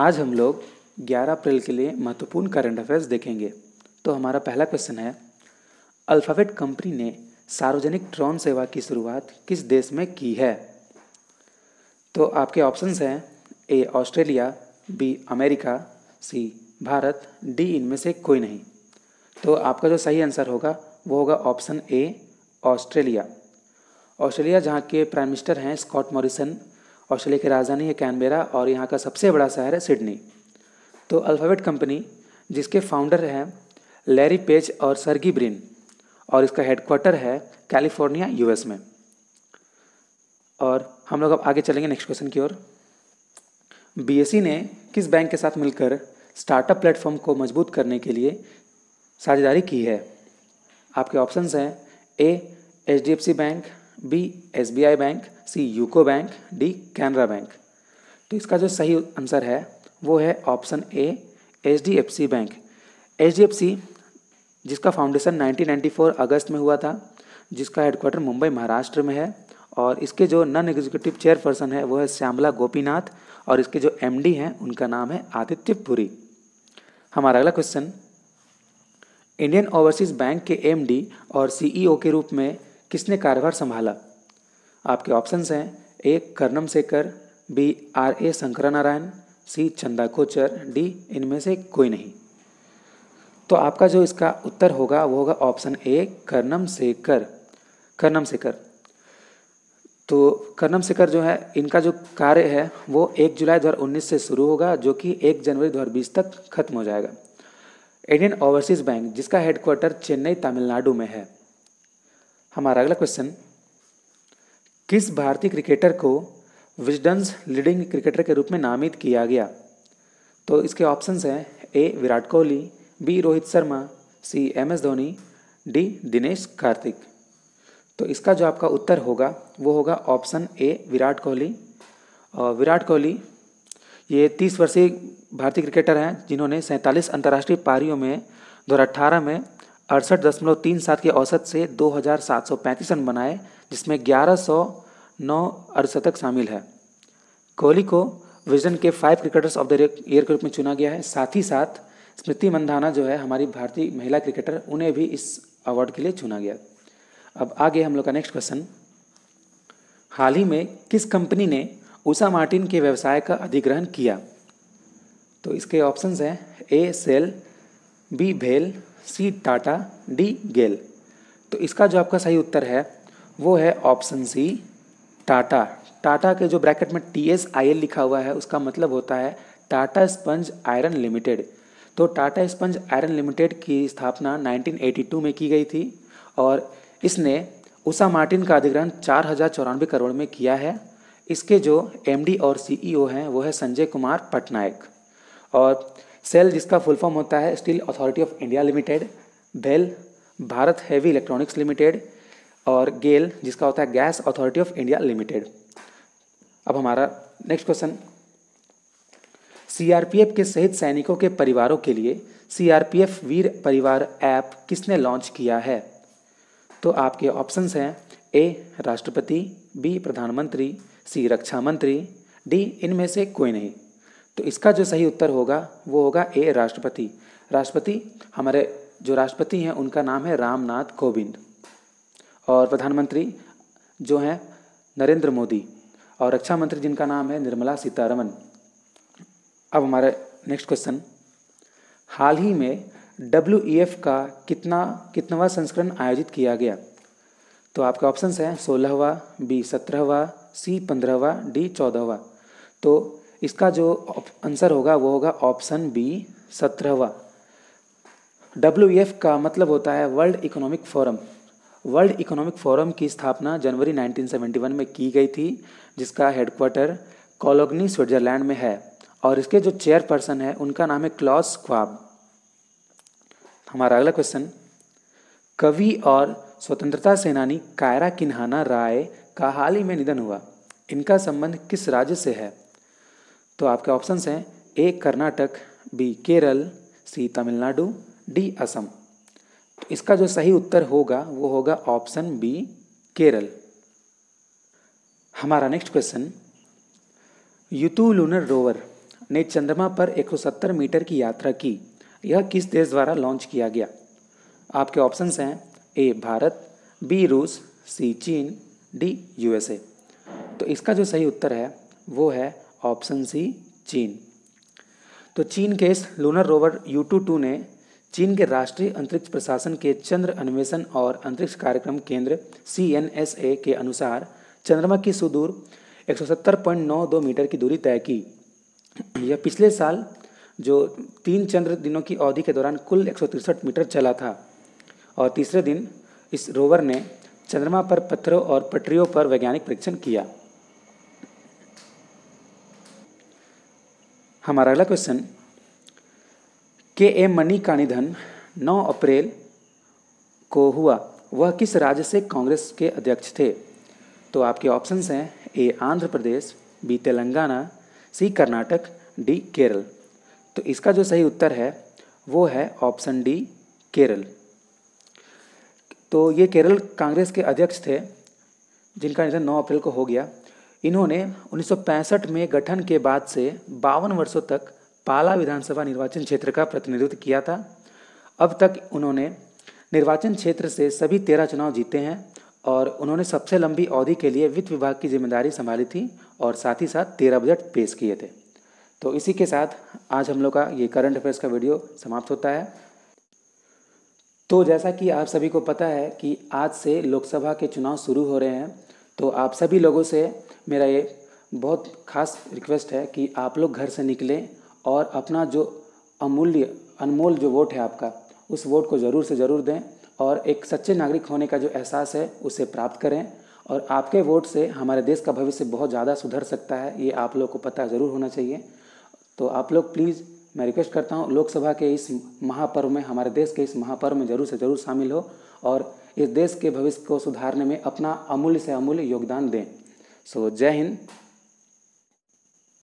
आज हम लोग 11 अप्रैल के लिए महत्वपूर्ण करंट अफेयर्स देखेंगे तो हमारा पहला क्वेश्चन है अल्फ़ाबेट कंपनी ने सार्वजनिक ट्रॉन सेवा की शुरुआत किस देश में की है तो आपके ऑप्शंस हैं A Australia B America C Bharat D इनमें से कोई नहीं तो आपका जो सही आंसर होगा वो होगा ऑप्शन ए ऑस्ट्रेलिया ऑस्ट्रेलिया जहाँ के प्राइम मिनिस्टर हैं स्कॉट मॉरिसन ऑस्ट्रेलिया की राजधानी है कैनबेरा और यहाँ का सबसे बड़ा शहर है सिडनी तो अल्फ़ाबेट कंपनी जिसके फाउंडर हैं लैरी पेज और सरगी ब्रिन और इसका हेडक्वार्टर है कैलिफोर्निया यूएस में और हम लोग अब आगे चलेंगे नेक्स्ट क्वेश्चन की ओर बीएसई ने किस बैंक के साथ मिलकर स्टार्टअप प्लेटफॉर्म को मजबूत करने के लिए साझेदारी की है आपके ऑप्शंस हैं A H bank B SBI bank C UCO bank D Canara bank तो इसका जो सही आंसर है वो है option A H bank H जिसका फाउंडेशन 1994 अगस्त में हुआ था जिसका हेडक्वार्टर मुंबई महाराष्ट्र में है और इसके जो नन एग्जीक्यूटिव चेयरपर्सन है वो है श्यामला गोपीनाथ और इसके जो डी हैं उनका नाम है आदित्य पुरी हमारा अगला क्वेश्चन इंडियन ओवरसीज बैंक के डी और सीईओ e के रूप में किसने कार्यभार संभाला आपके ऑप्शंस हैं A Karnam Shekhar B R A Shankar Narayan C Chanda Kochhar D इनमें से कोई नहीं तो आपका जो इसका उत्तर होगा वो होगा ऑप्शन ए कर्णम शेखर कर्णम शेखर तो कर्णम शेखर जो है इनका जो कार्य है वो 1 जुलाई 2019 से शुरू होगा जो कि 1 जनवरी 2020 तक खत्म हो जाएगा इंडियन ओवरसीज बैंक जिसका हेडक्वार्टर चेन्नई तमिलनाडु में है हमारा अगला क्वेश्चन किस भारतीय क्रिकेटर को विजडन्स लीडिंग क्रिकेटर के रूप में नामित किया गया तो इसके ऑप्शंस हैं A Virat Kohli B Rohit Sharma C M S Dhoni D Dinesh Karthik तो इसका जो आपका उत्तर होगा वो होगा ऑप्शन ए विराट कोहली और विराट कोहली ये तीस वर्षीय भारतीय क्रिकेटर हैं जिन्होंने सैंतालीस अंतर्राष्ट्रीय पारियों में दो में अड़सठ दशमलव तीन सात के औसत से दो हजार सात सौ पैंतीस रन बनाए जिसमें ग्यारह सौ नौ अर्धशतक शामिल है कोहली को विजन के five cricketers of the year के रूप में चुना गया है साथ ही साथ स्मृति मंधाना जो है हमारी भारतीय महिला क्रिकेटर उन्हें भी इस अवार्ड के लिए चुना गया अब आगे हम लोग का नेक्स्ट क्वेश्चन हाल ही में किस कंपनी ने उषा मार्टिन के व्यवसाय का अधिग्रहण किया तो इसके ऑप्शंस हैं ए सेल बी भेल सी टाटा डी गेल तो इसका जो आपका सही उत्तर है वो है ऑप्शन सी टाटा टाटा के जो ब्रैकेट में टी एस आई एल लिखा हुआ है उसका मतलब होता है टाटा स्पंज आयरन लिमिटेड तो टाटा स्पंज आयरन लिमिटेड की स्थापना 1982 में की गई थी और इसने उषा मार्टिन का अधिग्रहण चार हज़ार चौरानवे करोड़ में किया है इसके जो एमडी और सीईओ e हैं वो है संजय कुमार पटनायक और सेल जिसका फुल फॉर्म होता है Steel Authority of India Limited BEL Bharat Heavy Electronics Limited और गेल जिसका होता है Gas Authority of India Limited अब हमारा नेक्स्ट क्वेश्चन सीआरपीएफ के शहीद सैनिकों के परिवारों के लिए सीआरपीएफ वीर परिवार ऐप किसने लॉन्च किया है तो आपके ऑप्शंस हैं ए राष्ट्रपति बी प्रधानमंत्री सी रक्षा मंत्री डी इनमें से कोई नहीं तो इसका जो सही उत्तर होगा वो होगा ए राष्ट्रपति राष्ट्रपति हमारे जो राष्ट्रपति हैं उनका नाम है रामनाथ कोविंद और प्रधानमंत्री जो हैं नरेंद्र मोदी और रक्षा मंत्री जिनका नाम है निर्मला सीतारमन अब हमारे नेक्स्ट क्वेश्चन हाल ही में डब्ल्यू का कितना कितनावा संस्करण आयोजित किया गया तो आपके ऑप्शंस हैं सोलहवा बी सत्रहवा सी पंद्रहवा डी चौदहवा तो इसका जो आंसर होगा वो होगा ऑप्शन बी सत्रहवा डब्ल्यू का मतलब होता है World Economic Forum World Economic Forum की स्थापना जनवरी 1971 में की गई थी जिसका हेडक्वार्टर कॉलोगनी स्विट्जरलैंड में है और इसके जो चेयरपर्सन है उनका नाम है क्लॉस क्वाब हमारा अगला क्वेश्चन कवि और स्वतंत्रता सेनानी कायरा किन्हाना राय का हाल ही में निधन हुआ इनका संबंध किस राज्य से है तो आपके ऑप्शंस हैं A Karnataka B Kerala C Tamil Nadu D Assam तो इसका जो सही उत्तर होगा वो होगा ऑप्शन बी केरल हमारा next question Yutu lunar rover ने चंद्रमा पर 170 मीटर की यात्रा की यह किस देश द्वारा लॉन्च किया गया आपके ऑप्शंस हैं ए भारत बी रूस सी चीन डी यूएसए तो इसका जो सही उत्तर है वो है ऑप्शन सी चीन तो चीन के इस lunar rover Yutu two ने चीन के राष्ट्रीय अंतरिक्ष प्रशासन के चंद्र अन्वेषण और अंतरिक्ष कार्यक्रम केंद्र सी एन एस ए के अनुसार चंद्रमा की सुदूर 170.92 मीटर की दूरी तय की यह पिछले साल जो तीन चंद्र दिनों की अवधि के दौरान कुल एक मीटर चला था और तीसरे दिन इस रोवर ने चंद्रमा पर पत्थरों और पटरियों पर वैज्ञानिक परीक्षण किया हमारा अगला क्वेश्चन के ए मनी निधन 9 अप्रैल को हुआ वह किस राज्य से कांग्रेस के अध्यक्ष थे तो आपके ऑप्शंस हैं A Andhra Pradesh B Telangana C Karnataka D Kerala तो इसका जो सही उत्तर है वो है ऑप्शन डी केरल तो ये केरल कांग्रेस के अध्यक्ष थे जिनका निधन 9 अप्रैल को हो गया इन्होंने 1965 में गठन के बाद से बावन वर्षों तक पाला विधानसभा निर्वाचन क्षेत्र का प्रतिनिधित्व किया था अब तक उन्होंने निर्वाचन क्षेत्र से सभी तेरह चुनाव जीते हैं और उन्होंने सबसे लंबी अवधि के लिए वित्त विभाग की जिम्मेदारी संभाली थी और साथ ही साथ तेरह बजट पेश किए थे तो इसी के साथ आज हम लोग का ये करंट अफेयर्स का वीडियो समाप्त होता है तो जैसा कि आप सभी को पता है कि आज से लोकसभा के चुनाव शुरू हो रहे हैं तो आप सभी लोगों से मेरा ये बहुत खास रिक्वेस्ट है कि आप लोग घर से निकलें और अपना जो अमूल्य अनमोल जो वोट है आपका उस वोट को ज़रूर से ज़रूर दें और एक सच्चे नागरिक होने का जो एहसास है उसे प्राप्त करें और आपके वोट से हमारे देश का भविष्य बहुत ज़्यादा सुधर सकता है ये आप लोग को पता ज़रूर होना चाहिए तो आप लोग प्लीज़ मैं रिक्वेस्ट करता हूँ लोकसभा के इस महापर्व में हमारे देश के इस महापर्व में जरूर से जरूर शामिल हो और इस देश के भविष्य को सुधारने में अपना अमूल्य से अमूल्य योगदान दें सो जय हिंद